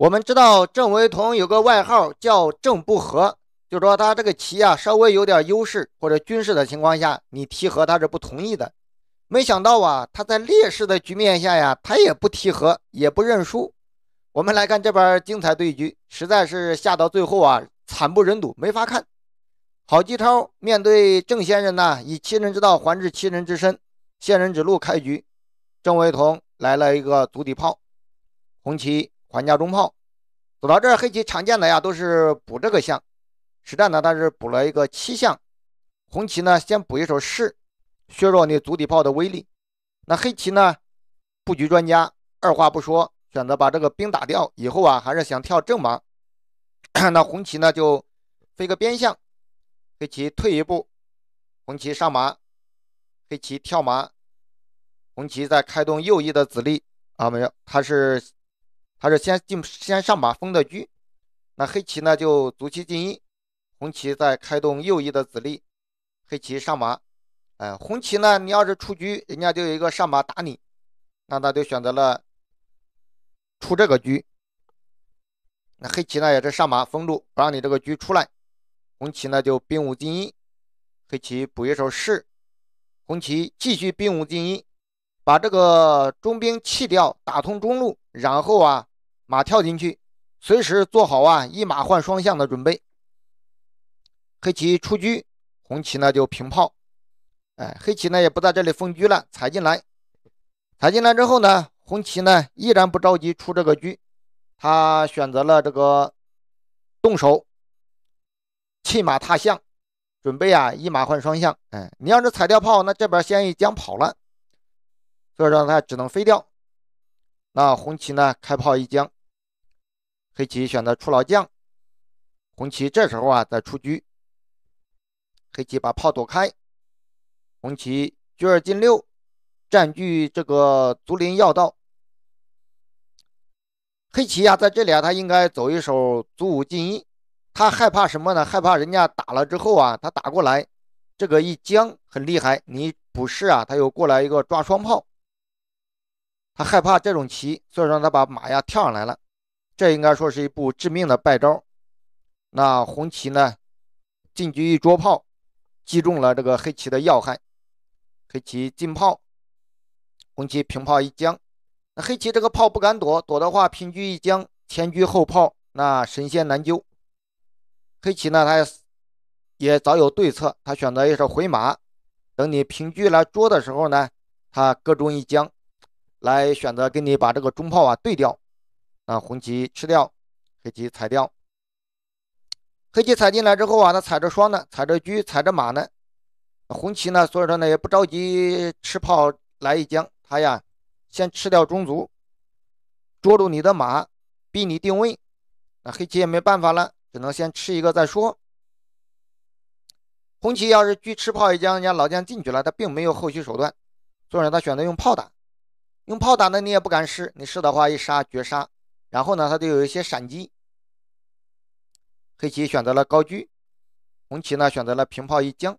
我们知道郑维桐有个外号叫郑不和，就说他这个棋啊稍微有点优势或者军事的情况下，你提和他是不同意的。没想到啊，他在劣势的局面下呀，他也不提和，也不认输。我们来看这边精彩对局，实在是下到最后啊，惨不忍睹，没法看。郝继超面对郑先人呢，以其人之道还治其人之身，先人指路开局，郑维桐来了一个足底炮，红棋。还家中炮，走到这儿，黑棋常见的呀都是补这个象，实战呢它是补了一个七象。红旗呢先补一手士，削弱你足底炮的威力。那黑棋呢布局专家二话不说，选择把这个兵打掉以后啊，还是想跳正马。那红旗呢就飞个边象，黑棋退一步，红旗上马，黑棋跳马，红旗再开动右翼的子力啊没有，他是。他是先进先上马封的车，那黑棋呢就卒七进一，红旗再开动右翼的子力，黑棋上马，哎，红旗呢，你要是出车，人家就有一个上马打你，那他就选择了出这个车。那黑棋呢也是上马封住，不让你这个车出来。红旗呢就兵五进一，黑棋补一手士，红旗继续兵五进一，把这个中兵弃掉，打通中路，然后啊。马跳进去，随时做好啊一马换双象的准备。黑棋出车，红旗呢就平炮。哎，黑棋呢也不在这里封车了，踩进来。踩进来之后呢，红旗呢依然不着急出这个车，他选择了这个动手弃马踏象，准备啊一马换双象。哎，你要是踩掉炮，那这边先一将跑了，所以说他只能飞掉。那红旗呢开炮一将。黑棋选择出老将，红旗这时候啊再出车，黑棋把炮躲开，红旗车二进六，占据这个竹林要道。黑棋啊在这里啊他应该走一手卒五进一，他害怕什么呢？害怕人家打了之后啊他打过来，这个一将很厉害，你不是啊他又过来一个抓双炮，他害怕这种棋，所以说他把马呀跳上来了。这应该说是一部致命的败招。那红棋呢，进局一捉炮，击中了这个黑棋的要害。黑棋进炮，红棋平炮一将。那黑棋这个炮不敢躲，躲的话平车一将，前车后炮，那神仙难救。黑棋呢，他也早有对策，他选择也是回马，等你平车来捉的时候呢，他各中一将，来选择跟你把这个中炮啊对掉。啊，红旗吃掉，黑棋踩掉。黑棋踩进来之后啊，他踩着双呢，踩着车，踩着马呢。红旗呢，所以说呢也不着急吃炮，来一将他呀，先吃掉中卒，捉住你的马，逼你定位。那黑棋也没办法了，只能先吃一个再说。红旗要是车吃炮一将，人家老将进去了，他并没有后续手段，所以说他选择用炮打。用炮打呢，你也不敢试，你试的话一杀绝杀。然后呢，他就有一些闪击。黑棋选择了高车，红棋呢选择了平炮一将。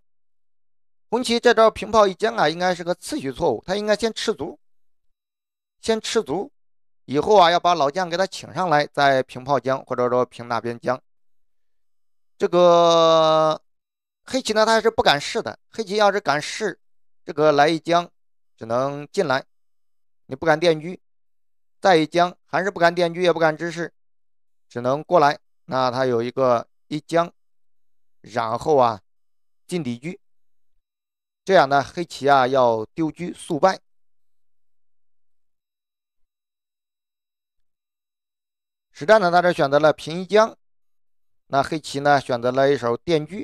红棋这招平炮一将啊，应该是个次序错误，他应该先吃卒，先吃卒，以后啊要把老将给他请上来，再平炮将或者说平那边将。这个黑棋呢，他是不敢试的。黑棋要是敢试，这个来一将只能进来，你不敢垫车，再一将，还是不敢点狙，也不敢直视，只能过来。那他有一个一将，然后啊，进底狙，这样呢，黑棋啊要丢车速败。实战呢，他这选择了平一将，那黑棋呢选择了一手电车，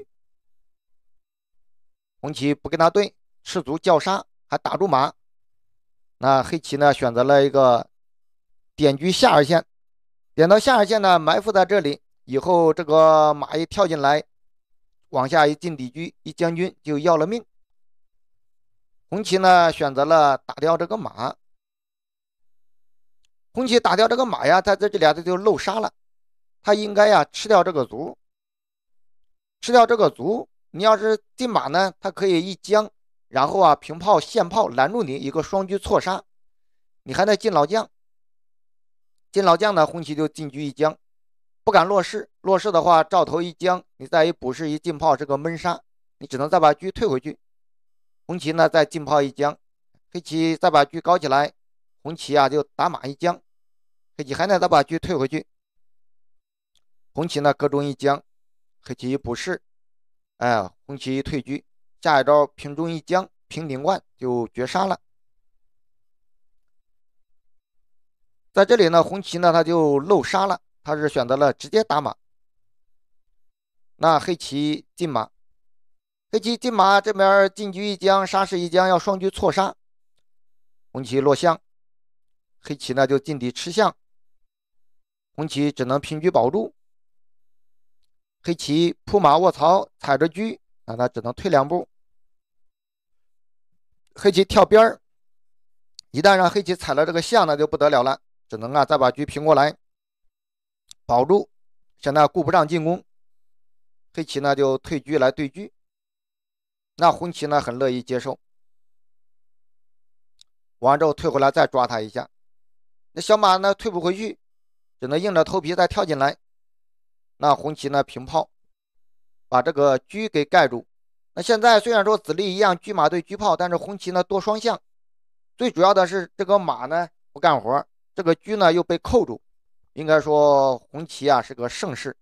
红棋不跟他对，赤卒叫杀，还打住马。那黑棋呢选择了一个。点车下二线，点到下二线呢，埋伏在这里以后，这个马一跳进来，往下一进底居一将军就要了命。红旗呢选择了打掉这个马，红旗打掉这个马呀，他在这里啊他就漏杀了。他应该呀吃掉这个卒，吃掉这个卒，你要是进马呢，他可以一将，然后啊平炮现炮拦住你一个双车错杀，你还得进老将。金老将呢，红旗就进居一将，不敢落势，落势的话照头一将，你再一补士一进炮是个闷杀，你只能再把车退回去。红旗呢再进炮一将，黑棋再把车搞起来，红旗啊就打马一将，黑棋还得再把车退回去。红旗呢各中一将，黑棋补士，哎，红旗退车，下一招平中一将，平顶冠就绝杀了。在这里呢，红旗呢他就漏杀了，他是选择了直接打马。那黑棋进马，黑棋进马这边进车一将，杀士一将，要双车错杀。红旗落象，黑棋呢就进底吃象，红旗只能平车保住。黑棋扑马卧槽踩着车，那他只能退两步。黑棋跳边儿，一旦让黑棋踩了这个象，那就不得了了。只能啊，再把车平过来，保住。现在顾不上进攻，黑棋呢就退车来对车。那红棋呢很乐意接受。完之后退回来再抓他一下。那小马呢退不回去，只能硬着头皮再跳进来。那红棋呢平炮，把这个车给盖住。那现在虽然说子力一样，车马对车炮，但是红棋呢多双象。最主要的是这个马呢不干活。这个车呢又被扣住，应该说红旗啊是个盛世，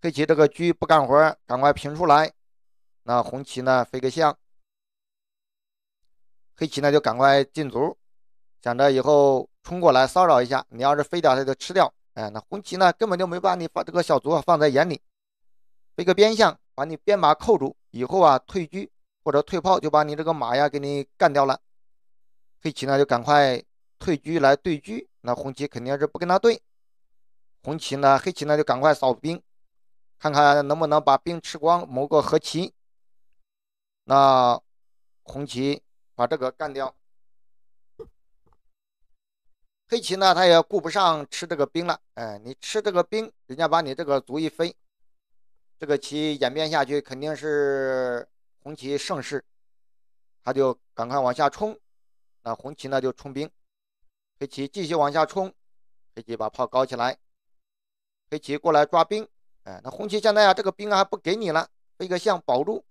黑棋这个车不干活，赶快平出来。那红旗呢飞个象，黑棋呢就赶快进卒，想着以后冲过来骚扰一下，你要是飞掉他就吃掉。哎，那红旗呢根本就没把你把这个小卒放在眼里，飞个边象把你边马扣住以后啊退车或者退炮就把你这个马呀给你干掉了，黑棋呢就赶快。退车来对车，那红旗肯定是不跟他对。红旗呢，黑棋呢就赶快扫兵，看看能不能把兵吃光，谋个和棋。那红旗把这个干掉，黑棋呢他也顾不上吃这个兵了。哎，你吃这个兵，人家把你这个卒一飞，这个棋演变下去肯定是红旗胜势，他就赶快往下冲。那红旗呢就冲兵。黑棋继续往下冲，黑棋把炮搞起来，黑棋过来抓兵，哎，那红棋现在啊，这个兵啊还不给你了，一个象保住，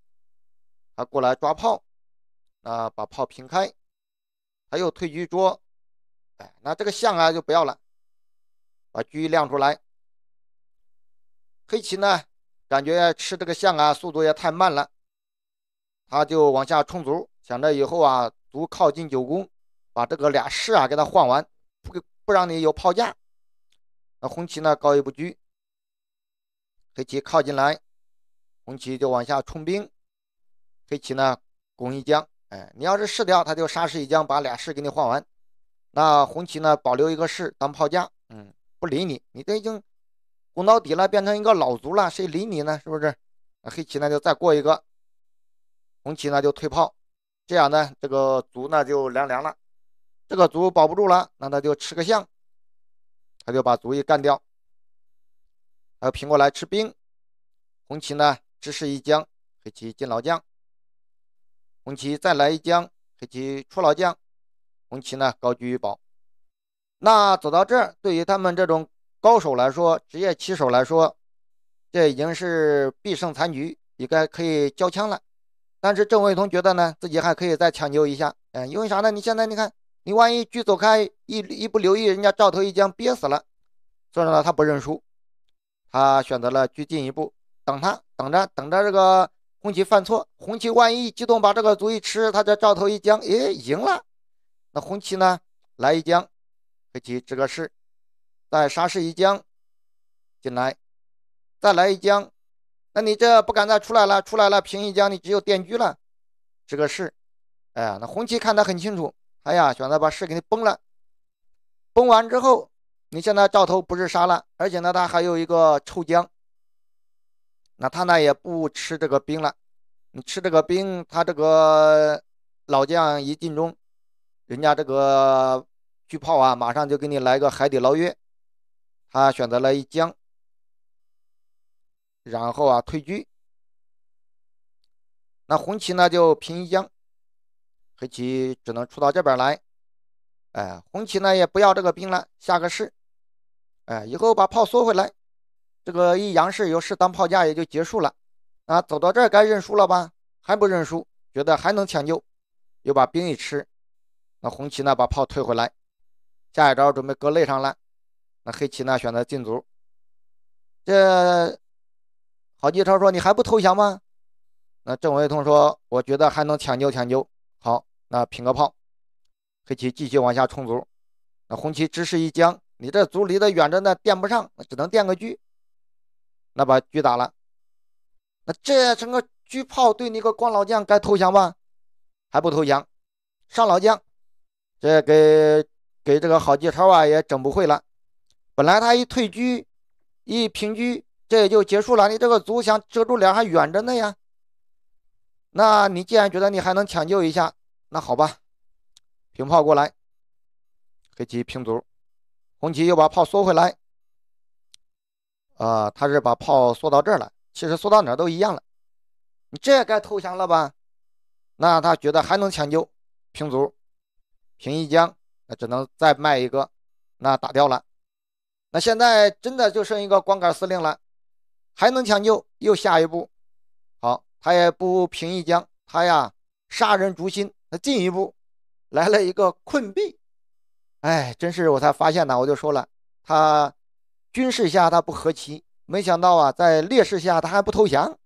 他过来抓炮，啊，把炮平开，他又退居捉，哎，那这个象啊就不要了，把车亮出来，黑棋呢感觉吃这个象啊速度也太慢了，他就往下冲卒，想着以后啊卒靠近九宫。把这个俩士啊给他换完，不不让你有炮架。那红旗呢高一步车，黑棋靠进来，红旗就往下冲兵，黑棋呢拱一将。哎，你要是士掉，他就杀士一将，把俩士给你换完。那红旗呢保留一个士当炮架，嗯，不理你，你都已经拱到底了，变成一个老卒了，谁理你呢？是不是？那黑棋呢就再过一个，红旗呢就退炮，这样呢这个卒呢就凉凉了。这个卒保不住了，那他就吃个象，他就把卒一干掉。还有平过来吃兵，红旗呢只是一将，黑棋进老将，红旗再来一将，黑棋出老将，红旗呢高居一保。那走到这儿，对于他们这种高手来说，职业棋手来说，这已经是必胜残局，应该可以交枪了。但是郑卫彤觉得呢，自己还可以再抢救一下，嗯，因为啥呢？你现在你看。你万一车走开，一一不留意，人家赵头一将憋死了。所以说呢，他不认输，他选择了车进一步，等他等着等着，这个红旗犯错，红旗万一激动把这个卒一吃，他这赵头一将，诶，赢了。那红旗呢，来一将，黑棋这个士，再杀士一将，进来，再来一将，那你这不敢再出来了，出来了平一将，你只有垫车了，这个士。哎呀，那红旗看得很清楚。哎呀，选择把士给你崩了，崩完之后，你现在照头不是杀了，而且呢，他还有一个臭将。那他呢也不吃这个兵了，你吃这个兵，他这个老将一进中，人家这个巨炮啊，马上就给你来个海底捞月，他选择了一江，然后啊退居，那红旗呢就平江。黑棋只能出到这边来，哎，红旗呢也不要这个兵了，下个士，哎，以后把炮缩回来，这个一杨士由士当炮架也就结束了，啊，走到这儿该认输了吧？还不认输，觉得还能抢救，又把兵一吃，那红旗呢把炮退回来，下一招准备搁肋上了，那黑棋呢选择进卒，这郝继超说你还不投降吗？那郑维通说我觉得还能抢救抢救。啊，平个炮，黑棋继续往下冲卒，那红棋只是一将，你这卒离得远着呢，垫不上，那只能垫个车。那把车打了，那这成个车炮对你个光老将该投降吧？还不投降？上老将，这给给这个郝继超啊也整不会了，本来他一退车，一平车，这也就结束了。你这个卒想遮住脸还远着呢呀，那你既然觉得你还能抢救一下。那好吧，平炮过来，黑棋平卒，红棋又把炮缩回来。啊，他是把炮缩到这儿来，其实缩到哪儿都一样了。你这也该投降了吧？那他觉得还能抢救，平卒，平一将，那只能再卖一个，那打掉了。那现在真的就剩一个光杆司令了，还能抢救？又下一步，好，他也不平一将，他呀杀人诛心。进一步，来了一个困毙，哎，真是我才发现呢。我就说了，他军事下他不和棋，没想到啊，在劣势下他还不投降。